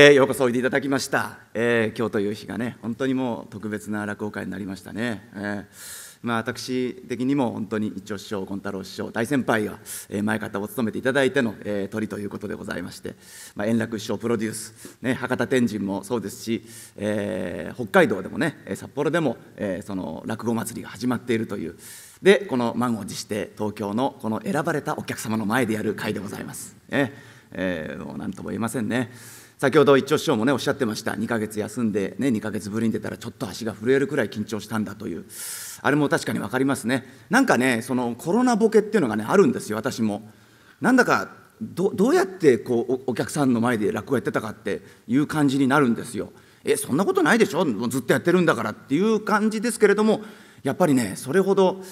えー、ようこそおいでいただきました、えー、今日という日がね本当にもう特別な落語会になりましたね、えー、まあ、私的にも本当に一応師匠権太郎師匠大先輩が、え前方を務めていただいての、えー、鳥ということでございまして、まあ、円楽師匠プロデュース、ね、博多天神もそうですし、えー、北海道でもね札幌でも、えー、その落語祭りが始まっているというでこの満を持して東京のこの選ばれたお客様の前でやる会でございます。えーえー、もう何とも言えませんね。先ほど一朝師匠もね、おっしゃってました、2ヶ月休んで、ね、2ヶ月ぶりに出たら、ちょっと足が震えるくらい緊張したんだという、あれも確かに分かりますね、なんかね、そのコロナボケっていうのがね、あるんですよ、私も。なんだかど、どうやってこうお客さんの前で落語やってたかっていう感じになるんですよ。え、そんなことないでしょ、ずっとやってるんだからっていう感じですけれども、やっぱりね、それほど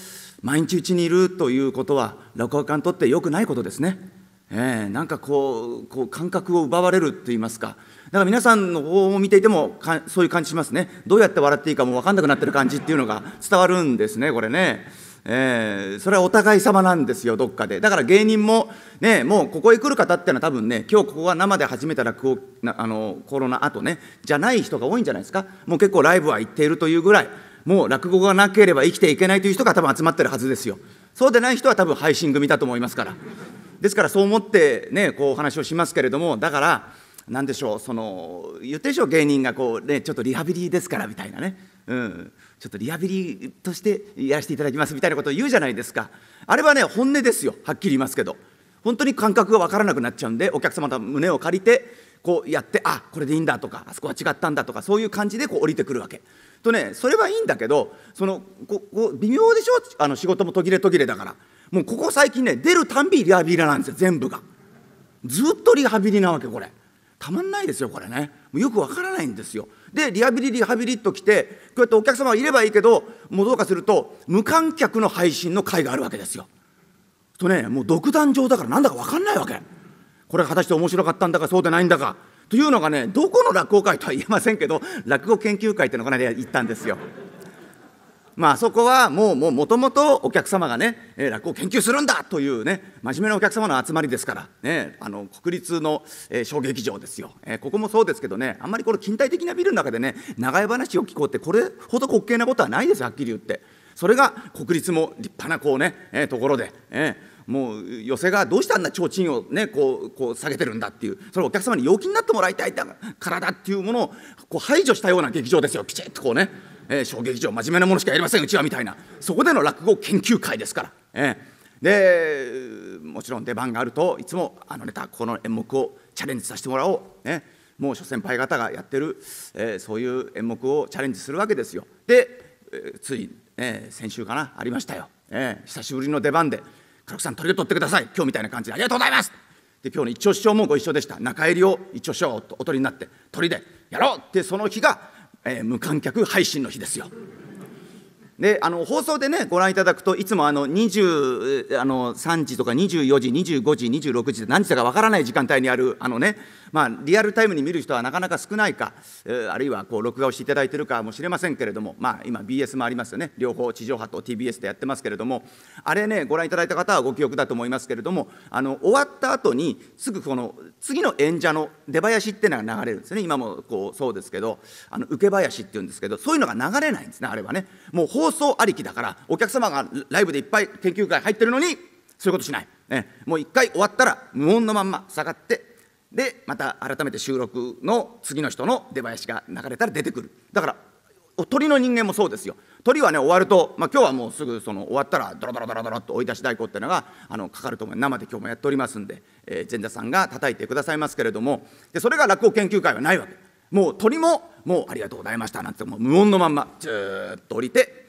毎日うちにいるということは、落語家にとって良くないことですね。えー、なんかこうこう感覚を奪われると言いますかだから皆さんの方を見ていてもそういう感じしますねどうやって笑っていいかも分かんなくなってる感じっていうのが伝わるんですねこれね、えー、それはお互い様なんですよどっかでだから芸人もねもうここへ来る方っていうのは多分ね今日ここは生で始めた落語あのコロナ後ねじゃない人が多いんじゃないですかもう結構ライブは行っているというぐらいもう落語がなければ生きていけないという人が多分集まってるはずですよそうでない人は多分配信組だと思いますから。ですからそう思ってねこうお話をしますけれどもだから何でしょうその言ってでしょう芸人がこうねちょっとリハビリですからみたいなね、うん、ちょっとリハビリとしてやらせていただきますみたいなことを言うじゃないですかあれはね本音ですよはっきり言いますけど本当に感覚が分からなくなっちゃうんでお客様の胸を借りてこうやってあこれでいいんだとかあそこは違ったんだとかそういう感じでこう降りてくるわけ。とねそれはいいんだけどそのここ微妙でしょあの仕事も途切れ途切れだから。もうここ最近ね出るたんびリハビリなんですよ全部がずっとリハビリなわけこれたまんないですよこれねよくわからないんですよでリハビリリハビリと来てこうやってお客様がいればいいけどもうどうかすると無観客の配信の会があるわけですよとねもう独壇場だからなんだかわかんないわけこれが果たして面白かったんだかそうでないんだかというのがねどこの落語会とは言えませんけど落語研究会っていうのがね行ったんですよまあそこはもうもともとお客様がね、えー、落語を研究するんだというね真面目なお客様の集まりですから、ね、あの国立の、えー、小劇場ですよ、えー、ここもそうですけどねあんまりこの近代的なビルの中でね長い話を聞こうってこれほど滑稽なことはないですはっきり言ってそれが国立も立派なこうね、えー、ところで。えーもう寄席がどうしてあんな提灯をねこうこう下げてるんだっていうそれお客様に陽気になってもらいたいからだっていうものをこう排除したような劇場ですよきちっとこうねえー、小劇場真面目なものしかやりませんうちはみたいなそこでの落語研究会ですから。えー、でもちろん出番があるといつもあのネタこの演目をチャレンジさせてもらおう、ね、もう諸先輩方がやってる、えー、そういう演目をチャレンジするわけですよ。で、えー、つい、えー、先週かなありましたよ、えー、久しぶりの出番で「黒木さん取り取ってください今日みたいな感じでありがとうございます!」で今日の一丁師匠もご一緒でした中入りを一丁師匠がおとりになって鳥でやろうってその日がえー、無観客配信の日ですよ。であの放送でねご覧いただくといつもあの20あの3時とか24時25時26時で何時だかわからない時間帯にあるあのねまあ、リアルタイムに見る人はなかなか少ないか、あるいはこう録画をしていただいているかもしれませんけれども、まあ、今、BS もありますよね、両方地上波と TBS でやってますけれども、あれね、ご覧いただいた方はご記憶だと思いますけれども、あの終わった後に、すぐこの次の演者の出囃子っていうのが流れるんですね、今もこうそうですけど、あの受け囃子っていうんですけど、そういうのが流れないんですね、あれはね。もう放送ありきだから、お客様がライブでいっぱい研究会入ってるのに、そういうことしない。ね、もう一回終わったら無音のまんま下がってでまた改めて収録の次の人の出囃子が流れたら出てくるだから鳥の人間もそうですよ鳥はね終わると、まあ、今日はもうすぐその終わったらドロドロドロドロと追い出し太鼓っていうのがあのかかると思う生で今日もやっておりますんで、えー、前座さんが叩いてくださいますけれどもでそれが落語研究会はないわけもう鳥も「もうありがとうございました」なんてもう無音のまんまずっと降りて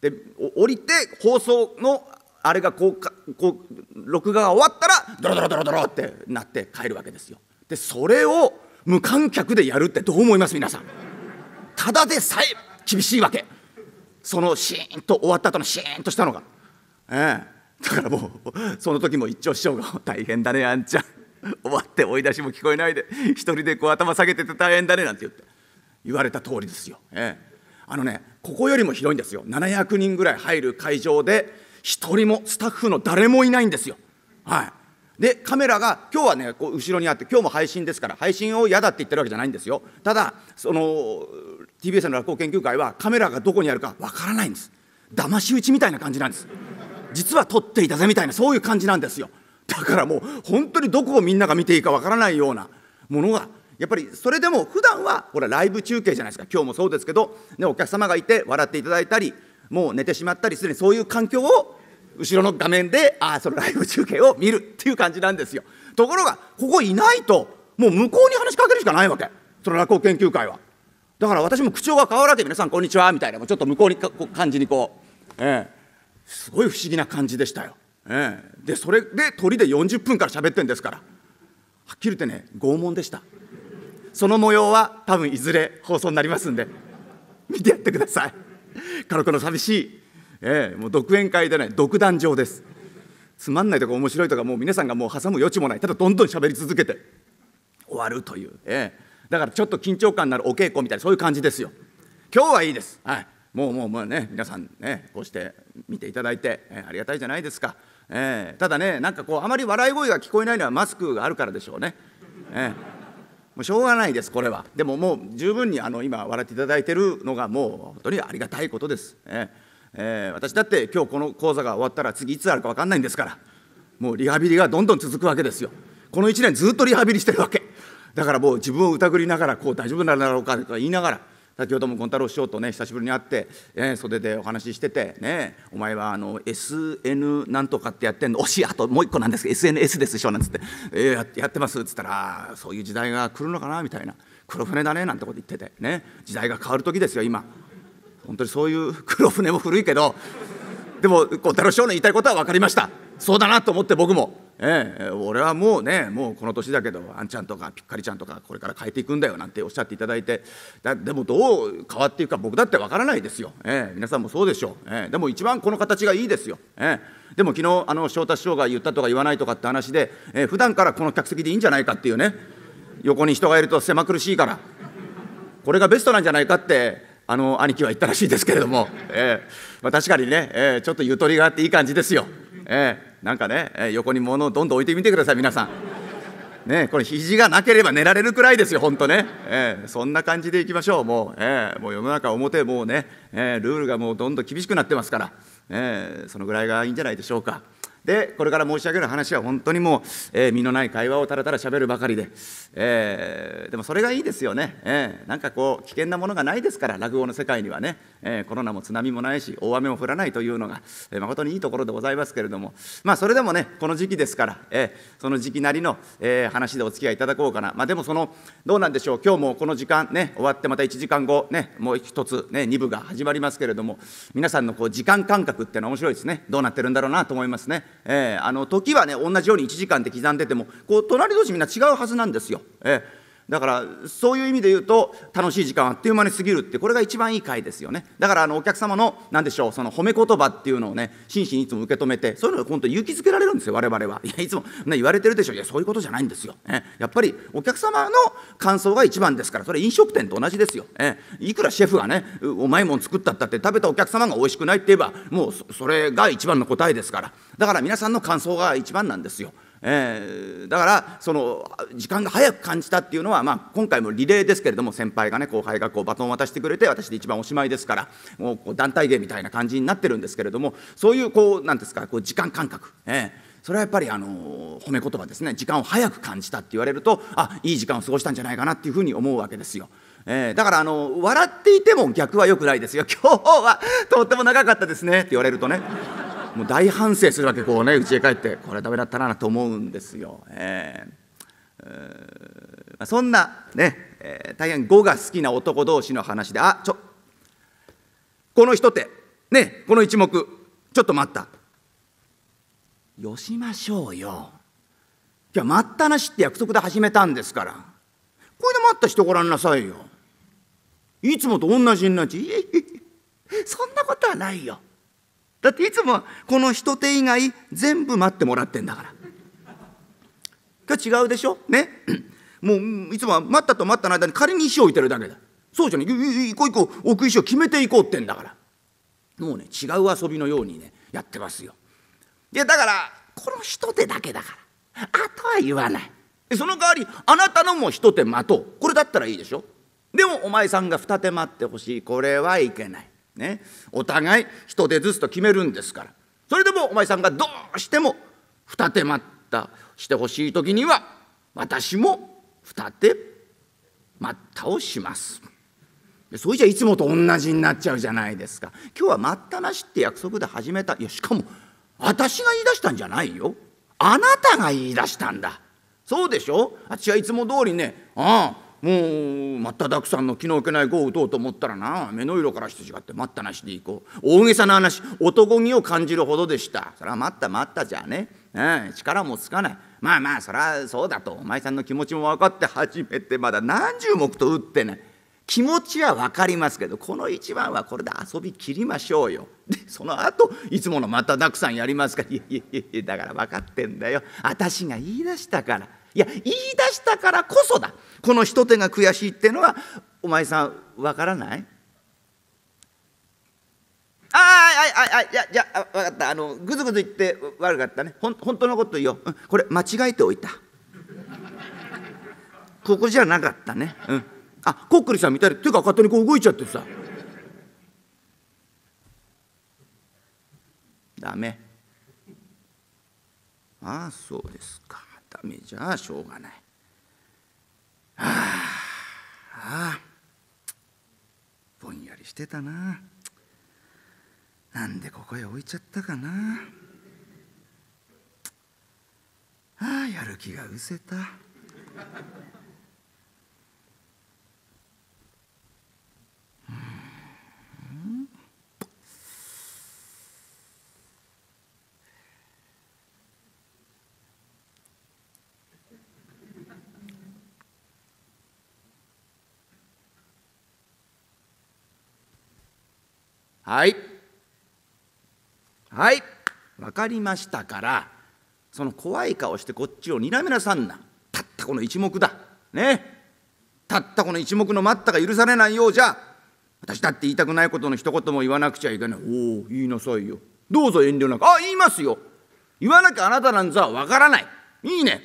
で降りて放送のあれがこうこう録画が終わったらドロドロドロドロってなって帰るわけですよでそれを無観客でやるってどう思います皆さんただでさえ厳しいわけそのシーンと終わった後のシーンとしたのがええだからもうその時も一丁師匠が「大変だねあんちゃん終わって追い出しも聞こえないで一人でこう頭下げてて大変だね」なんて言って言われた通りですよええあのねここよりも広いんですよ700人ぐらい入る会場で一人もスタッフの誰もいないんですよ。はい、でカメラが今日はねこう後ろにあって今日も配信ですから配信を嫌だって言ってるわけじゃないんですよただその TBS の落語研究会はカメラがどこにあるかわからないんです騙し討ちみたいな感じなんです実は撮っていたぜみたいなそういう感じなんですよだからもう本当にどこをみんなが見ていいかわからないようなものがやっぱりそれでも普段はこれライブ中継じゃないですか今日もそうですけど、ね、お客様がいて笑っていただいたりもう寝てしまったりするそういう環境を後ろの画面でああそのライブ中継を見るっていう感じなんですよところがここいないともう向こうに話しかけるしかないわけその落語研究会はだから私も口調が変わらけ皆さんこんにちはみたいなちょっと向こうにこう感じにこう、ええ、すごい不思議な感じでしたよ、ええ、でそれで鳥で40分から喋ってんですからはっきり言ってね拷問でしたその模様は多分いずれ放送になりますんで見てやってください家 族の寂しい、ええ、もう独演会でない独壇場ですつまんないとか面白いとかもう皆さんがもう挟む余地もないただどんどん喋り続けて終わるという、ええ、だからちょっと緊張感のあるお稽古みたいなそういう感じですよ今日はいいです、はい、もうもうもうね皆さんねこうして見ていただいて、えー、ありがたいじゃないですか、えー、ただねなんかこうあまり笑い声が聞こえないのはマスクがあるからでしょうね、えーもうしょうがないですこれはでももう十分にあの今笑っていただいてるのがもう本当にありがたいことです、ええー、私だって今日この講座が終わったら次いつあるか分かんないんですからもうリハビリがどんどん続くわけですよこの1年ずっとリハビリしてるわけだからもう自分を疑りながらこう大丈夫なんだろうかとか言いながら先ほども権太郎師匠とね久しぶりに会って、えー、袖でお話ししてて「ねお前はあの SN なんとかってやってんの惜しいあともう一個なんですけど SNS です師匠」なんつって「えー、ややってます」っつったら「そういう時代が来るのかな」みたいな「黒船だね」なんてこと言っててね時代が変わる時ですよ今。本当にそういう 黒船も古いけどでも権太郎師匠の言いたいことは分かりましたそうだなと思って僕もええ、俺はもうねもうこの年だけどあんちゃんとかぴっかりちゃんとかこれから変えていくんだよなんておっしゃっていただいてだでもどう変わっていくか僕だってわからないですよ、ええ、皆さんもそうでしょう、ええ、でも一番この形がいいですよ、ええ、でも昨日あの翔太師匠が言ったとか言わないとかって話で、ええ、普段からこの客席でいいんじゃないかっていうね横に人がいると狭苦しいからこれがベストなんじゃないかってあの兄貴は言ったらしいですけれども、ええまあ、確かにね、ええ、ちょっとゆとりがあっていい感じですよ。ええなんかね、え横に物をどんどん置いてみてください皆さん。ね、これ肘がなければ寝られるくらいですよ、本当ね、えー、そんな感じでいきましょう、もう,、えー、もう世の中表、もうね、えー、ルールがもうどんどん厳しくなってますから、えー、そのぐらいがいいんじゃないでしょうか。でこれから申し上げる話は本当にもう、えー、身のない会話をたらたらしゃべるばかりで、えー、でもそれがいいですよね、えー、なんかこう危険なものがないですから落語の世界にはね、えー、コロナも津波もないし大雨も降らないというのが、えー、誠にいいところでございますけれどもまあそれでもねこの時期ですから、えー、その時期なりの、えー、話でお付き合いいただこうかなまあでもそのどうなんでしょう今日もこの時間ね終わってまた1時間後ねもう一つね2部が始まりますけれども皆さんのこう時間感覚っていうのは面白いですねどうなってるんだろうなと思いますね。えー、あの時はね同じように1時間って刻んでてもこう隣同士みんな違うはずなんですよ。えーだからそういう意味で言うと楽しい時間あっという間に過ぎるってこれが一番いい回ですよねだからあのお客様の何でしょうその褒め言葉っていうのをね真摯にいつも受け止めてそういうのを本当に勇気づけられるんですよ我々はいやいつも、ね、言われてるでしょいやそういうことじゃないんですよ、ね、やっぱりお客様の感想が一番ですからそれ飲食店と同じですよ、ね、いくらシェフがねうまいもん作ったったって食べたお客様が美味しくないって言えばもうそれが一番の答えですからだから皆さんの感想が一番なんですよえー、だからその時間が早く感じたっていうのは、まあ、今回もリレーですけれども先輩がね後輩がこうバトンを渡してくれて私で一番おしまいですからもうこう団体芸みたいな感じになってるんですけれどもそういうこうなんですかこう時間感覚、えー、それはやっぱりあの褒め言葉ですね時間を早く感じたって言われるとあいい時間を過ごしたんじゃないかなっていうふうに思うわけですよ。えー、だからあの笑っていても逆はよくないですよ今日はとっても長かったですねって言われるとね。もう大反省するわけこうね家へ帰ってこれはダメだったなと思うんですよ。えー、えー、そんなね、えー、大変語が好きな男同士の話であちょこの一手ねこの一目ちょっと待ったよしましょうよ今日待ったなしって約束で始めたんですからこれで待ったしてごらんなさいよいつもと同じになっちゃそんなことはないよだっていつもはこの一手以外全部待ってもらってんだから今日違うでしょね もういつもは待ったと待ったの間に仮に石を置いてるだけだそうじゃね一個一個置く石を決めていこうってんだからもうね違う遊びのようにねやってますよいやだからこの一手だけだからあとは言わないその代わりあなたのも一手待とうこれだったらいいでしょでもお前さんが二手待ってほしいこれはいけないね、お互い一手ずつと決めるんですからそれでもお前さんがどうしても二手待ったしてほしい時には私も二手待ったをします。それじゃいつもと同じになっちゃうじゃないですか今日は待ったなしって約束で始めたいやしかも私が言い出したんじゃないよあなたが言い出したんだそうでしょあはいつも通りねああもうまっただくさんの気の置けない碁を打とうと思ったらな目の色からして違って待ったなしでいこう大げさな話男気を感じるほどでしたそれは待った待ったじゃね、うん、力もつかないまあまあそりゃそうだとお前さんの気持ちも分かって初めてまだ何十目と打ってない気持ちは分かりますけどこの一番はこれで遊び切りましょうよでその後いつものまたたくさんやりますからいやいやいやだから分かってんだよ私が言い出したから。いや言い出したからこそだこの一手が悔しいっていうのはお前さんわからないああああいやじゃあ分かったあのぐずぐず言って悪かったねほん本当のこと言おう、うん、これ間違えておいたここじゃなかったねうんあこっくりさん見たりっていうか勝手にこう動いちゃってさダメああそうですかダメじゃしょうがない。あ、あぼんやりしてたな。なんでここへ置いちゃったかな。ああ、やる気がうせた。はいはい分かりましたからその怖い顔してこっちをにらめなさんなたったこの一目だねたったこの一目の待ったが許されないようじゃ私だって言いたくないことの一言も言わなくちゃいけないおお言いなさいよどうぞ遠慮なくあ言いますよ言わなきゃあなたなんざわからないいいね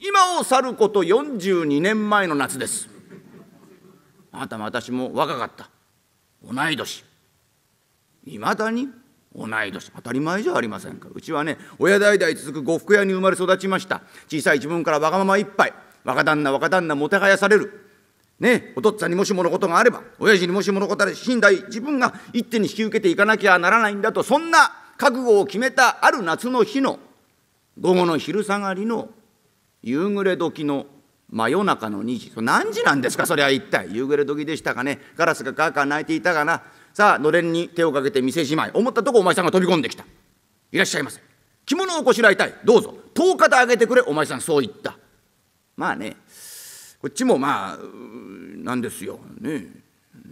今を去ること42年前の夏ですあなたも私も若かった同い年いまだに同い年当たり前じゃありませんかうちはね親代々続く呉服屋に生まれ育ちました小さい自分からわがままいっぱい若旦那若旦那もてはやされるねお父っつぁんにもしものことがあれば親父にもしものことあれ死んだ自分が一手に引き受けていかなきゃならないんだとそんな覚悟を決めたある夏の日の午後の昼下がりの夕暮れ時の真夜中の2時何時なんですかそりゃ一体夕暮れ時でしたかねガラスがカーカー泣いていたがなさあのれんに手をかけて店じまい思ったとこお前さんが飛び込んできたいらっしゃいませ着物をこしらえたいどうぞ10日であげてくれお前さんそう言ったまあねこっちもまあなんですよね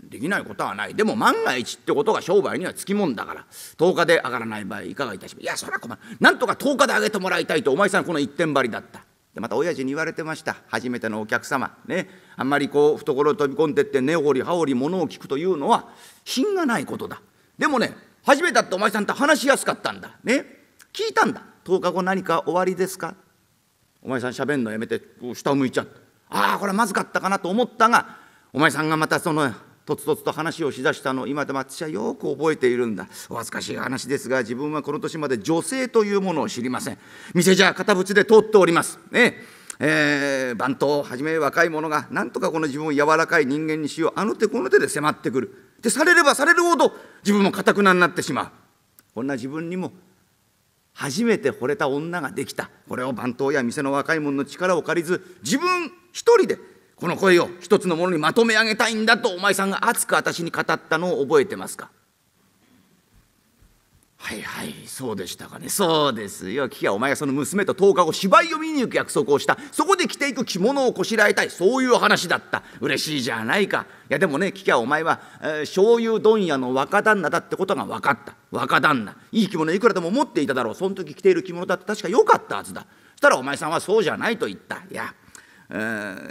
できないことはないでも万が一ってことが商売にはつきもんだから10日で上がらない場合いかがいたしますいやそら困るなんとか10日であげてもらいたいとお前さんこの一点張りだったでまた親父に言われてました初めてのお客様ねあんまりこう懐を飛び込んでって根掘り葉掘り物を聞くというのは品がないことだでもね初めて会ってお前さんと話しやすかったんだね聞いたんだ10日後何か終わりですかお前さんしゃべんのやめて下を向いちゃったああこれまずかったかなと思ったがお前さんがまたそのとつとつと話をしだしたのを今でも私はよく覚えているんだお恥ずかしい話ですが自分はこの年まで女性というものを知りません店じゃ堅縁で通っておりますねえー、番頭をはじめ若い者がなんとかこの自分を柔らかい人間にしようあの手この手で迫ってくるでされればされるほど自分もかたくなになってしまうこんな自分にも初めて惚れた女ができたこれを番頭や店の若い者の力を借りず自分一人でこの声を一つのものにまとめ上げたいんだとお前さんが熱く私に語ったのを覚えてますかはいはいそうでしたかねそうですよ聞きゃお前がその娘と10日後芝居を見に行く約束をしたそこで着ていく着物をこしらえたいそういう話だった嬉しいじゃないかいやでもね聞きゃお前は、えー、醤油問屋の若旦那だってことが分かった若旦那いい着物いくらでも持っていただろうその時着ている着物だって確か良かったはずだそしたらお前さんはそうじゃないと言った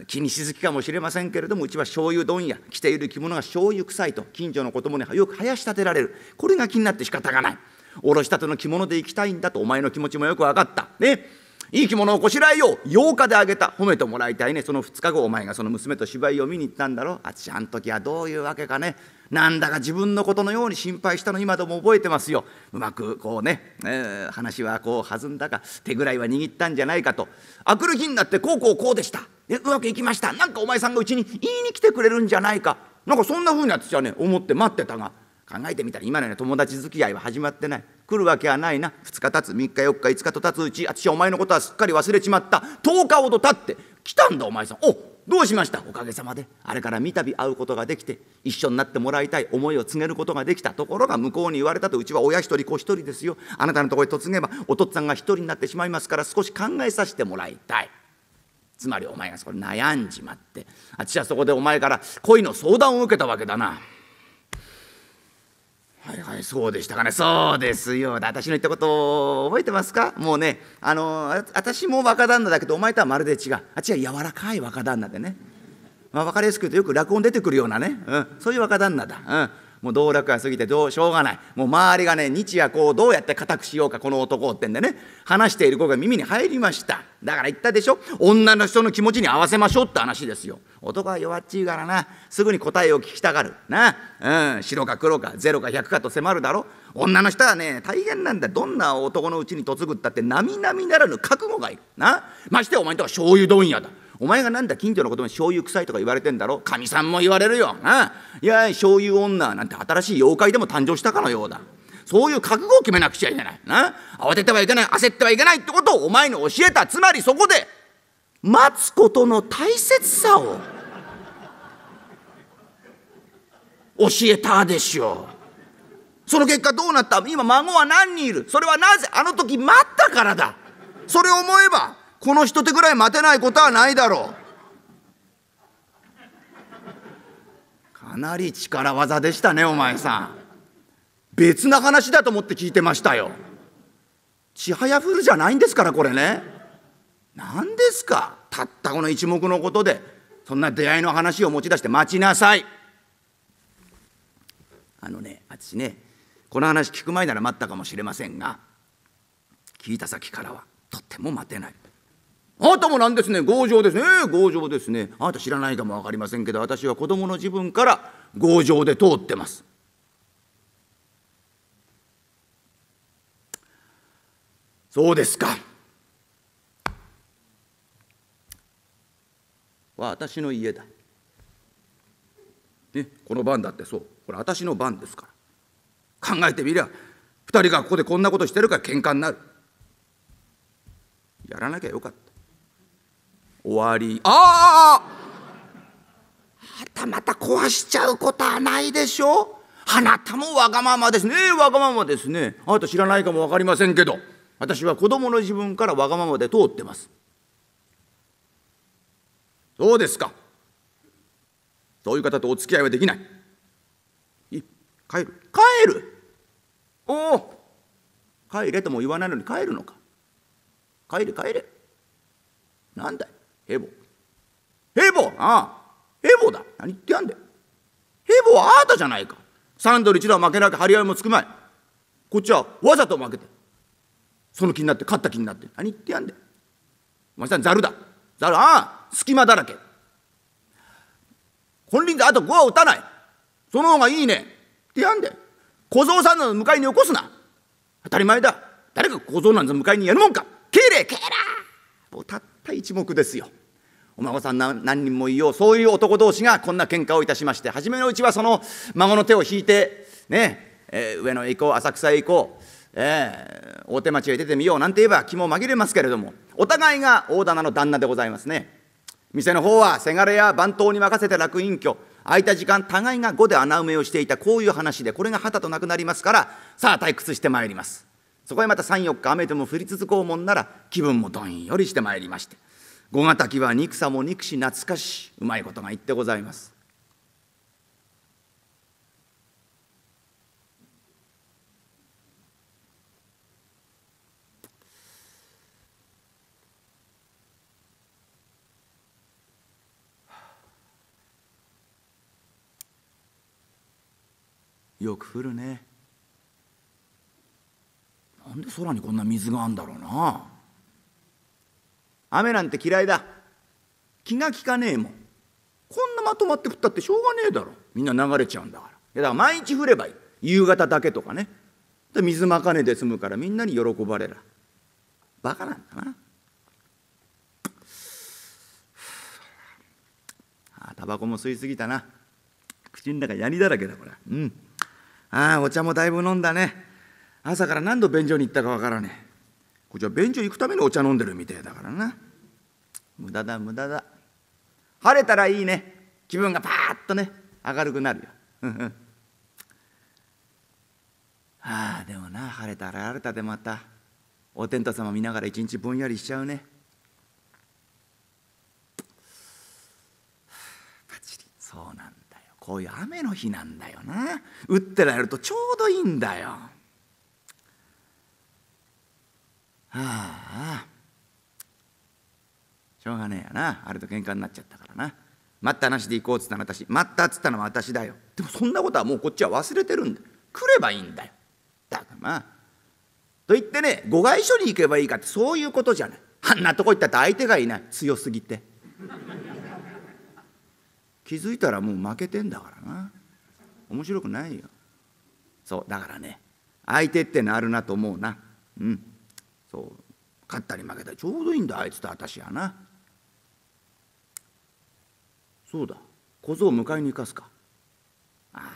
気にしすぎかもしれませんけれどもうちは醤油問屋着ている着物が醤油臭いと近所の子供によく生やし立てられるこれが気になって仕方がないおろしたての着物で行きたいんだとお前の気持ちもよく分かったねいい着物をこしらえよう8日であげた褒めてもらいたいねその2日後お前がその娘と芝居を見に行ったんだろあちあん時はどういうわけかねなんだか自分のことのように心配したの今でも覚えてますようまくこうね、えー、話はこう弾んだか手ぐらいは握ったんじゃないかとあくる日になってこうこうこうでしたでうまくいきましたなんかお前さんがうちに言いに来てくれるんじゃないかなんかそんな風に私はね思って待ってたが考えてみたら今のような友達付き合いは始まってない。来るわけはないな2日経つ3日4日5日と経つうち私はお前のことはすっかり忘れちまった10日ほど経って来たんだお前さんおどうしましたおかげさまであれから三度会うことができて一緒になってもらいたい思いを告げることができたところが向こうに言われたとうちは親一人子一人ですよあなたのとこへ嫁げばお父っつぁんが一人になってしまいますから少し考えさせてもらいたい。つまりお前がそこで悩んじまってあはそこでお前から恋の相談を受けたわけだな。はいはいそうでしたかねそうですよ私の言ったことを覚えてますかもうねあの私も若旦那だけどお前とはまるで違うあっちは柔らかい若旦那でね、まあ、分かりやすく言うとよく落語に出てくるようなね、うん、そういう若旦那だ、うん、もう道楽が過ぎてどうしょうがないもう周りがね日夜こうどうやって固くしようかこの男をってんでね話している子が耳に入りましただから言ったでしょ女の人の気持ちに合わせましょうって話ですよ男は弱っちいからなすぐに答えを聞きたがるなうん白か黒か0か100かと迫るだろ女の人はね大変なんだどんな男のうちに嫁ぐったって並々ならぬ覚悟がいるなましてお前んとは醤油問屋だお前がなんだ近所の子供に醤油臭いとか言われてんだろかみさんも言われるよないや醤油女なんて新しい妖怪でも誕生したかのようだそういう覚悟を決めなくちゃいけないな慌ててはいけない焦ってはいけないってことをお前に教えたつまりそこで待つことの大切さを教えたでしょうその結果どうなった今孫は何人いるそれはなぜあの時待ったからだそれを思えばこの一手ぐらい待てないことはないだろう。かなり力技でしたね、お前さん。別な話だと思って聞いてましたよ。ちはやふるじゃないんですから、これね。何ですかたったこの一目のことで、そんな出会いの話を持ち出して待ちなさい。あのね、私ね、この話聞く前なら待ったかもしれませんが、聞いた先からはとっても待てない。あなたもなんですね強情ですね強情ですねあなた知らないかも分かりませんけど私は子供の自分から強情で通ってますそうですか私の家だ、ね、この番だってそうこれ私の番ですから考えてみりゃ2人がここでこんなことしてるから喧嘩になるやらなきゃよかった終わりああたまた壊しちゃうことはないでしょあなたもわがままですねわがままですねあなた知らないかも分かりませんけど私は子供の自分からわがままで通ってますどうですかそういう方とお付き合いはできないい帰る帰るおお帰れとも言わないのに帰るのか帰れ帰れなんだいヘボヘボああヘボだ何言ってやんでヘボはあなたじゃないか三ドル一度は負けなきゃ張り合いもつくまいこっちはわざと負けてその気になって勝った気になって何言ってやんでお前さんざるだざるああ隙間だらけ本輪であと5は打たないその方がいいねってやんで小僧さんの迎えに起こすな当たり前だ誰が小僧なんぞ迎えにやるもんか敬礼敬礼もうたった一目ですよお孫さん何人もいようそういう男同士がこんな喧嘩をいたしまして初めのうちはその孫の手を引いてね、えー、上野へ行こう浅草へ行こう、えー、大手町へ出てみようなんて言えば気も紛れますけれどもお互いが大棚の旦那でございますね店の方はせがれや番頭に任せて楽隠居空いた時間互いが碁で穴埋めをしていたこういう話でこれが旗となくなりますからさあ退屈してまいりますそこへまた34日雨でも降り続こうもんなら気分もどんよりしてまいりまして五ヶ滝は憎さも憎し懐かしうまいことが言ってございます。よく降るねなんで空にこんな水があんだろうな雨なんて嫌いだ気が利かねえもんこんなまとまって降ったってしょうがねえだろみんな流れちゃうんだからいやだから毎日降ればいい夕方だけとかねで水まかねで済むからみんなに喜ばれらバカなんだなあタバコも吸いすぎたな口の中ヤニだらけだこれうんああお茶もだいぶ飲んだね朝から何度便所に行ったかわからねえこっ便所行くためにお茶飲んでるみてえだからな無駄だ無駄だ晴れたらいいね気分がパーッとね明るくなるよああでもな晴れたら晴れたでまたお天道様見ながら一日ぼんやりしちゃうねパチリそうなんだよこういう雨の日なんだよな打ってられるとちょうどいいんだよああしょうがねえやなあれと喧嘩になっちゃったからな待ったなしで行こうっつったの私待ったっつったのは私だよでもそんなことはもうこっちは忘れてるんだ来ればいいんだよだからまあと言ってねご外所に行けばいいかってそういうことじゃないあんなとこ行ったって相手がいない強すぎて気づいたらもう負けてんだからな面白くないよそうだからね相手ってのあるなと思うなうんそう勝ったり負けたりちょうどいいんだあいつと私はなそうだ小僧を迎えに行かすかああ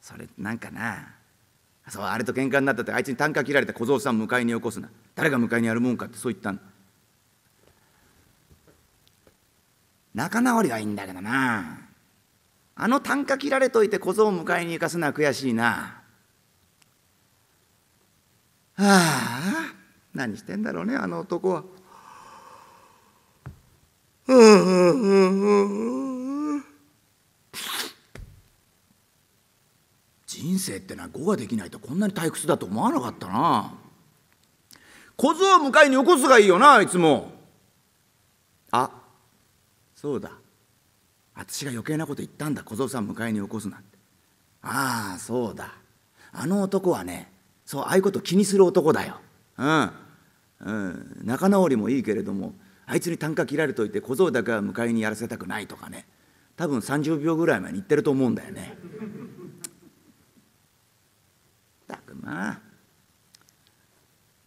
それなんかなそうあれと喧嘩になったってあいつに啖呵切られて小僧さん迎えに起こすな誰が迎えにやるもんかってそう言ったん仲直りはいいんだけどなあの啖呵切られといて小僧を迎えに行かすのは悔しいなああ何してんだろうねあの男は。うんうんうんうん、人生ってのは語ができないとこんなに退屈だと思わなかったな小僧を迎えに起こすがいいよなあいつもあそうだ私が余計なこと言ったんだ小僧さん迎えに起こすなんてああそうだあの男はねそうああいうこと気にする男だよ、うんうん、仲直りもいいけれどもあいつに啖呵切られといて小僧だけは迎えにやらせたくないとかね多分30秒ぐらい前に言ってると思うんだよね。たくま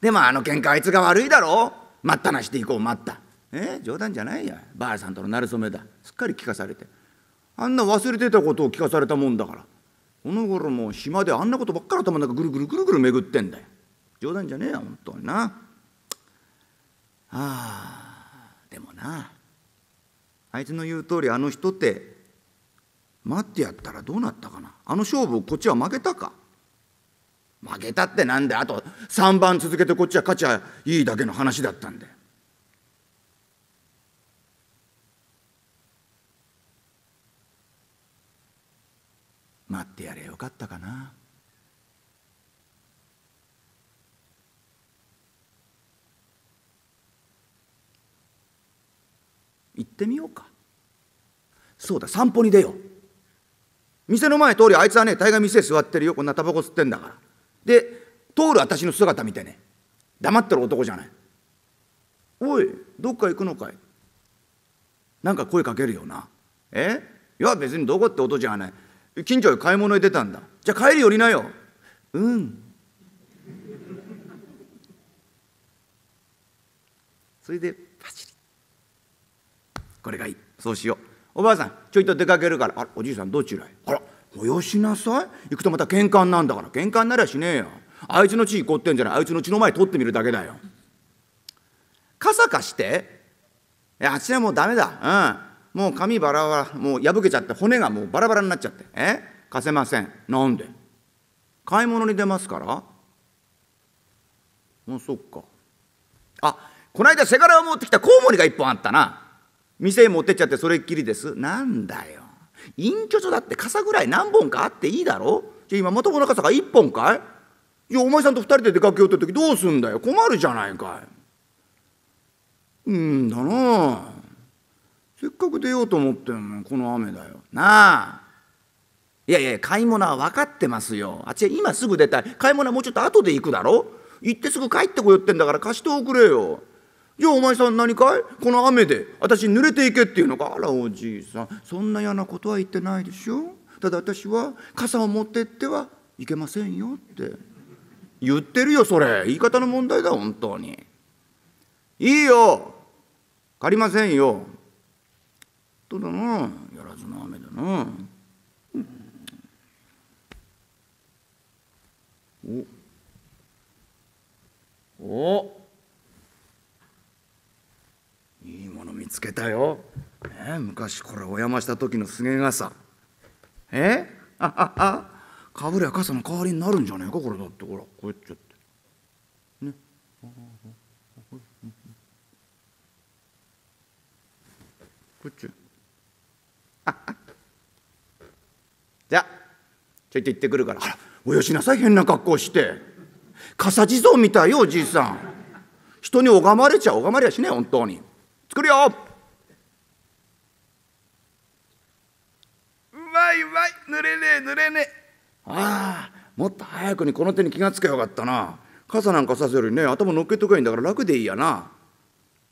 でもあの喧嘩あいつが悪いだろ待ったなしていこう待った。え冗談じゃないやばあさんとの馴れ初めだすっかり聞かされてあんな忘れてたことを聞かされたもんだからこの頃もう島であんなことばっかり頭の中ぐるぐるぐるぐる巡ってんだよ冗談じゃねえよ本当になあでもなあいつの言う通りあの人って待ってやったらどうなったかなあの勝負こっちは負けたか負けたってなんであと3番続けてこっちは勝ちはいいだけの話だったんだよ待ってやれよかったかな行ってみようかそうだ散歩に出よう店の前通りあいつはね大概店座ってるよこんなタバコ吸ってんだからで通る私の姿見てね黙ってる男じゃないおいどっか行くのかいなんか声かけるよなえいや別にどこって音じゃない近所へ買い物へ出たんだじゃあ帰り寄りなようんそれでパチリこれがいいそうしようおばあさんちょいと出かけるからあらおじいさんどちらへあらおよしなさい行くとまた喧嘩なんだから喧嘩になりゃしねえよあいつの地位こうってんじゃないあいつの血の前取ってみるだけだよ傘貸してあっちはもうダメだうんもう髪バラバラもう破けちゃって骨がもうバラバラになっちゃってえ貸せませんなんで買い物に出ますからもうそっかあこの間せがれを持ってきたコウモリが1本あったな店へ持ってっちゃってそれっきりですなんだよ隠居所だって傘ぐらい何本かあっていいだろじゃあ今まともな傘が1本かいいやお前さんと2人で出かけようって時どうすんだよ困るじゃないかいうんだなあせっかく出ようと思ってんのこの雨だよなあいやいや買い物は分かってますよあっち今すぐ出たい買い物はもうちょっと後で行くだろ行ってすぐ帰ってこよってんだから貸しておくれよじゃあお前さん何かいこの雨で私濡れていけっていうのかあらおじいさんそんな嫌なことは言ってないでしょただ私は傘を持ってってはいけませんよって言ってるよそれ言い方の問題だ本当にいいよ借りませんよ人だなやらずの雨だな、うん、おおいいもの見つけたよ、ね、昔これお山した時のすげえ傘あああかぶりゃ傘の代わりになるんじゃねえかこれだってほらこうやっちゃってねこっち じゃあちょいと行ってくるからあらおよしなさい変な格好して笠地蔵みたいよおじいさん人に拝まれちゃ拝まれやしね本当に作るようまいうまい濡れねえ濡れねえああもっと早くにこの手に気がつけばよかったな傘なんかさせるよりね頭乗っけとけばいいんだから楽でいいやな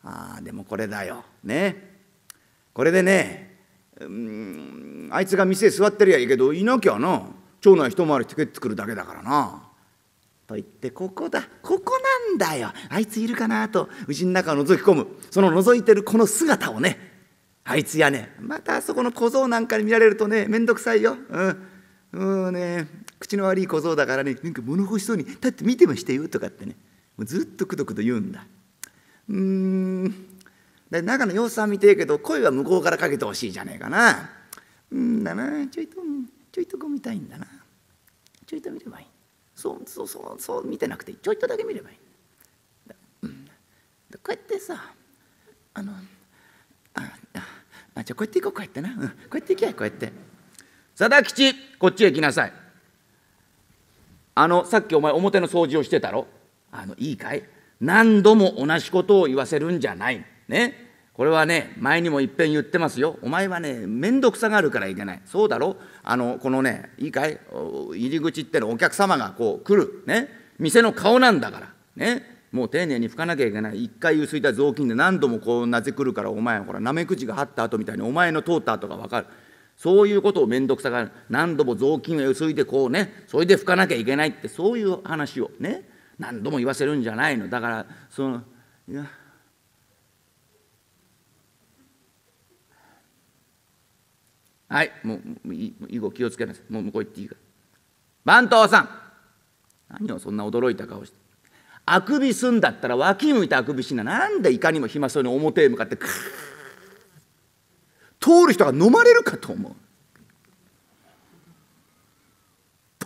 あーでもこれだよねこれでねあいつが店座ってりゃいいけどいなきゃな町内一回りして帰ってくるだけだからな。と言ってここだここなんだよあいついるかなとうちの中を覗き込むその覗いてるこの姿をねあいつやねまたあそこの小僧なんかに見られるとね面倒くさいよ。うんもうね口の悪い小僧だからねなんか物欲しそうに「だって見てましたよ」とかってねもうずっとくどくど言うんだ。うーんで中の様子は見てえけど声は向こうからかけてほしいじゃねえかなうんだなちょいとちょいとこう見たいんだなちょいと見ればいいそうそうそうそう見てなくてちょいとだけ見ればいいうん、こうやってさあのああじゃあこうやっていこうこうやってな、うん、こうやっていゃ、こうやって田吉こっちへ来なさいあのさっきお前表の掃除をしてたろあのいいかい何度も同じことを言わせるんじゃないねこれはね前にもいっぺん言ってますよお前はね面倒くさがるからいけないそうだろあのこのねいいかい入り口ってのお客様がこう来るね店の顔なんだからねもう丁寧に拭かなきゃいけない一回薄いた雑巾で何度もこうなぜくるからお前ほらなめ口が張った後みたいにお前の通った後が分かるそういうことを面倒くさがる何度も雑巾を薄いでこうねそれで拭かなきゃいけないってそういう話をね何度も言わせるんじゃないのだからそのいやはいもう以後気をつけなさいもう向こう行っていいか番頭さん何をそんな驚いた顔してあくびすんだったら脇向いてあくびしななんでいかにも暇そうに表へ向かってクー通る人が飲まれるかと思う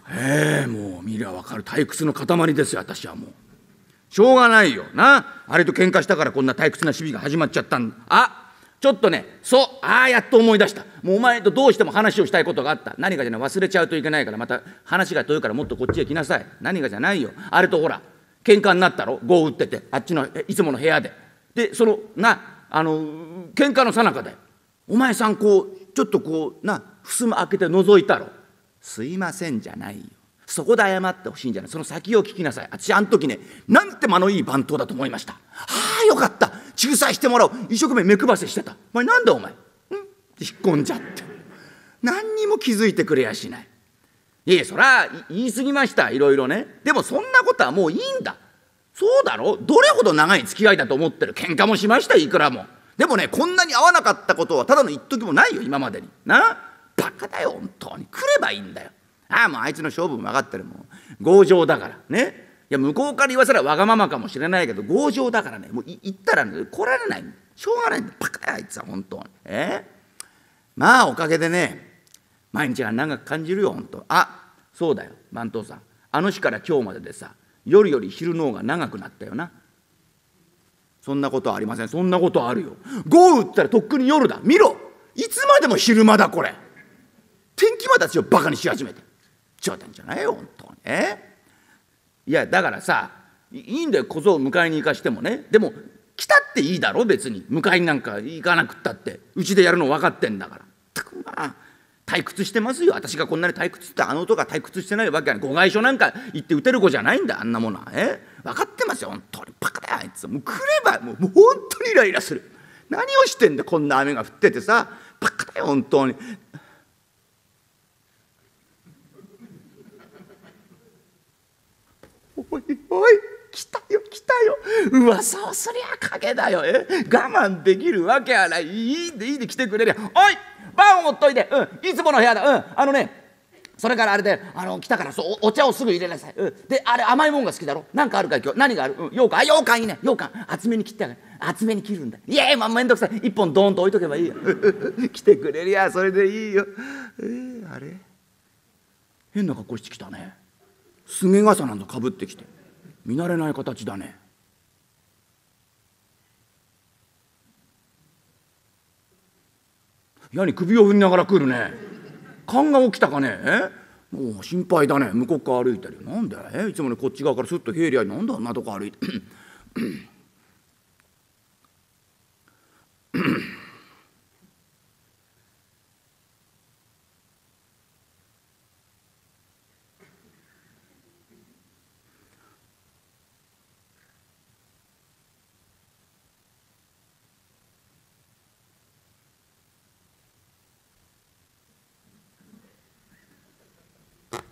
ええもう見りゃ分かる退屈の塊ですよ私はもうしょうがないよなあれと喧嘩したからこんな退屈な守備が始まっちゃったんだあちょっとね、そう、ああ、やっと思い出した。もうお前とどうしても話をしたいことがあった。何かじゃない、忘れちゃうといけないから、また話が遠いからもっとこっちへ来なさい。何かじゃないよ。あれとほら、喧嘩になったろ、碁打ってて、あっちのいつもの部屋で。で、その、な、あの、喧嘩のさなかで、お前さん、こう、ちょっとこう、な、襖開けて覗いたろ。すいませんじゃないよ。そこで謝ってほしいんじゃない。その先を聞きなさい。私、あの時ね、なんて間のいい番頭だと思いました。はあ、よかった。仲裁してもらおう一生懸命目配せしてたお前何だお前ん引っ込んじゃって何にも気づいてくれやしないいやそら言い過ぎましたいろいろねでもそんなことはもういいんだそうだろどれほど長い付き合いだと思ってる喧嘩もしましたいくらもでもねこんなに合わなかったことはただの一時もないよ今までになバカだよ本当に来ればいいんだよああもうあいつの勝負も分かってるもん強情だからねや向こうから言わせればわがままかもしれないけど強情だからねもう行ったら、ね、来られないしょうがないんだバカあいつは本当にえまあおかげでね毎日が長く感じるよ本当あそうだよ番頭さんあの日から今日まででさ夜より昼の方が長くなったよなそんなことはありませんそんなことあるよ豪雨ったらとっくに夜だ見ろいつまでも昼間だこれ天気まだちよバカにし始めて冗んじゃないよ本当にえいやだからさいいんだよ小僧を迎えに行かしてもねでも来たっていいだろ別に迎えになんか行かなくったってうちでやるの分かってんだからたくまあ退屈してますよ私がこんなに退屈ってあの男が退屈してないわけやなご外所なんか行って打てる子じゃないんだあんなものはえ分かってますよ本当にバカだよあいつもう来ればもうもう本当にイライラする何をしてんだこんな雨が降っててさバカだよ本当においおい来たよ来たよ噂をすりゃ影だよえ我慢できるわけやないいいんでいいで来てくれりゃおいパンを持っといて、うん、いつもの部屋だうんあのねそれからあれであの来たからそうお茶をすぐ入れなさい、うん、であれ甘いもんが好きだろ何かあるか今日何がある、うん、ようかあようかんいいねようかん厚めに切ってあげる厚めに切るんだいやいや、まあ、めんどくさい一本ドーンと置いとけばいいよ来てくれりゃそれでいいよえー、あれ変な格好してきたねすげ傘なんぞかぶってきて見慣れない形だね。やに首を振りながら来るね勘が起きたかねもう心配だね向こう側歩いたりなんだよいつもねこっち側からすっと冷えりゃなんだあんなとこ歩いて。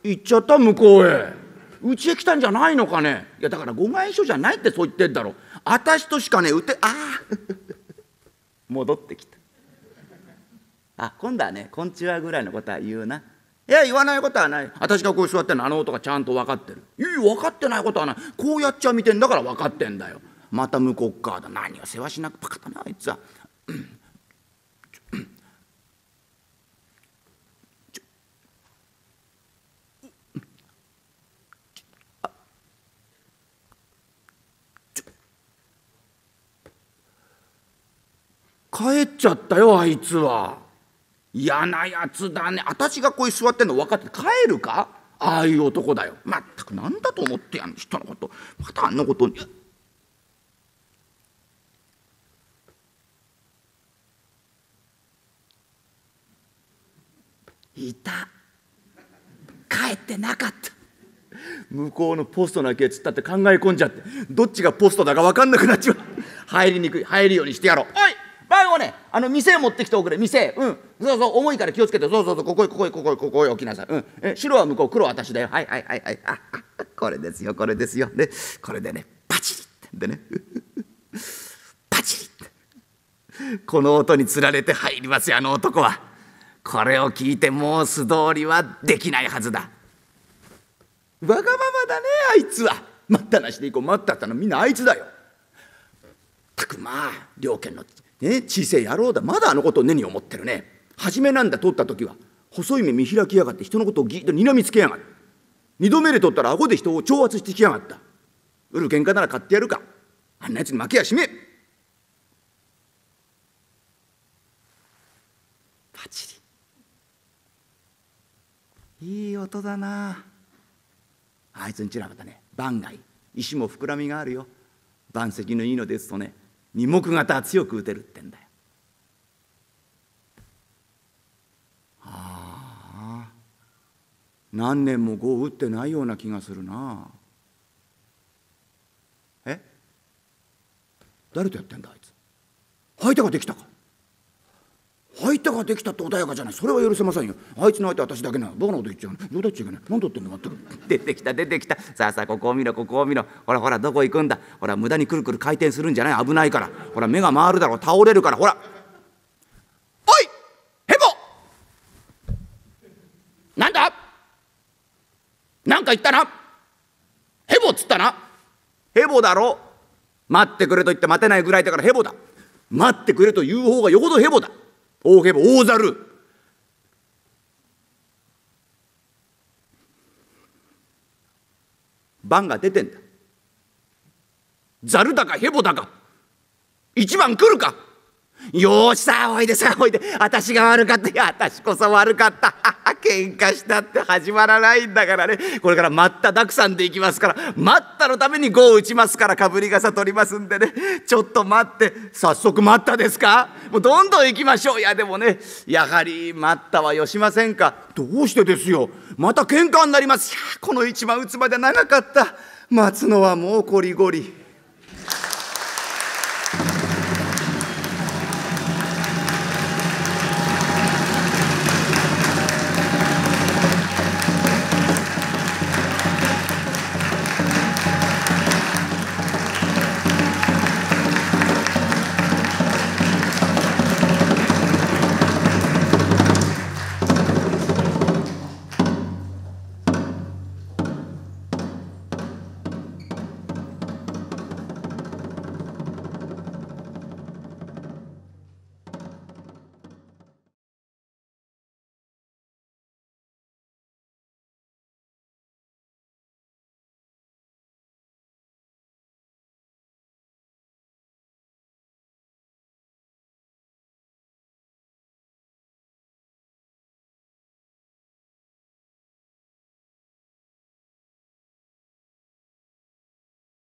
行っちゃった向こうへうちへ来たんじゃないのかねいやだからご願書じゃないってそう言ってんだろ私としかねうてああ 戻ってきたあ今度はね「こんちは」ぐらいのことは言うないや言わないことはない私がこう座ってんのあの音がちゃんと分かってるいや分かってないことはないこうやっちゃ見てんだから分かってんだよまた向こう側だ何を世話しなくパカだなあいつは、うん帰っちゃったよあいつは嫌なやつだね私がこうい座ってんの分かって帰るかああいう男だよまったく何だと思ってやん人のことまたあんなことに。いた帰ってなかった向こうのポストなけつったって考え込んじゃってどっちがポストだか分かんなくなっちまう入りにくい入るようにしてやろうおいラはねあの店持ってきておくれ店うんそうそう重いから気をつけてそうそうそうここへここへここへここへ置きなさい、うん、え白は向こう黒は私だよはいはいはいはいあこれですよこれですよでこれでねパチリってでね パチリってこの音につられて入りますよあの男はこれを聞いてもう素通りはできないはずだわがままだねあいつは待ったなしで行こう待ったったのみんなあいつだよたくまあ両家のね、小せえ野郎だまだあのことを根に思ってるね初めなんだ取った時は細い目見開きやがって人のことをぎっとにらみつけやがる二度目で取ったら顎で人を挑発してきやがった売る喧嘩なら買ってやるかあんなやつに負けやしめパチリいい音だなあいつんちらまたね番外石も膨らみがあるよ晩石のいいのですとね二目型強く打てるってんだよ。ああ何年も碁を打ってないような気がするな。え誰とやってんだあいつ。相手ができたか相手ができたって穏やかじゃないそれは許せませんよあいつの相手私だけな僕のなこと言っちゃうの冗談っちゃいけない何だってんのまく出てきた出てきたさあさあここを見ろここを見ろほらほらどこ行くんだほら無駄にくるくる回転するんじゃない危ないからほら目が回るだろう倒れるからほらおいヘボなんだなんか言ったなヘボっつったなヘボだろ待ってくれと言って待てないぐらいだからヘボだ待ってくれと言う方がよほどヘボだ大けば大ざる。番が出てんだ。ざるだかへぼだか。一番来るか。よしさおいでさおいで私が悪かったいや私こそ悪かった喧嘩したって始まらないんだからねこれから待っただくさんでいきますから待ったのために5を打ちますからかぶり傘取りますんでねちょっと待って早速待ったですかもうどんどん行きましょういやでもねやはり待ったはよしませんかどうしてですよまた喧嘩になりますいやこの一番打つまで長かった待つのはもうこりごり。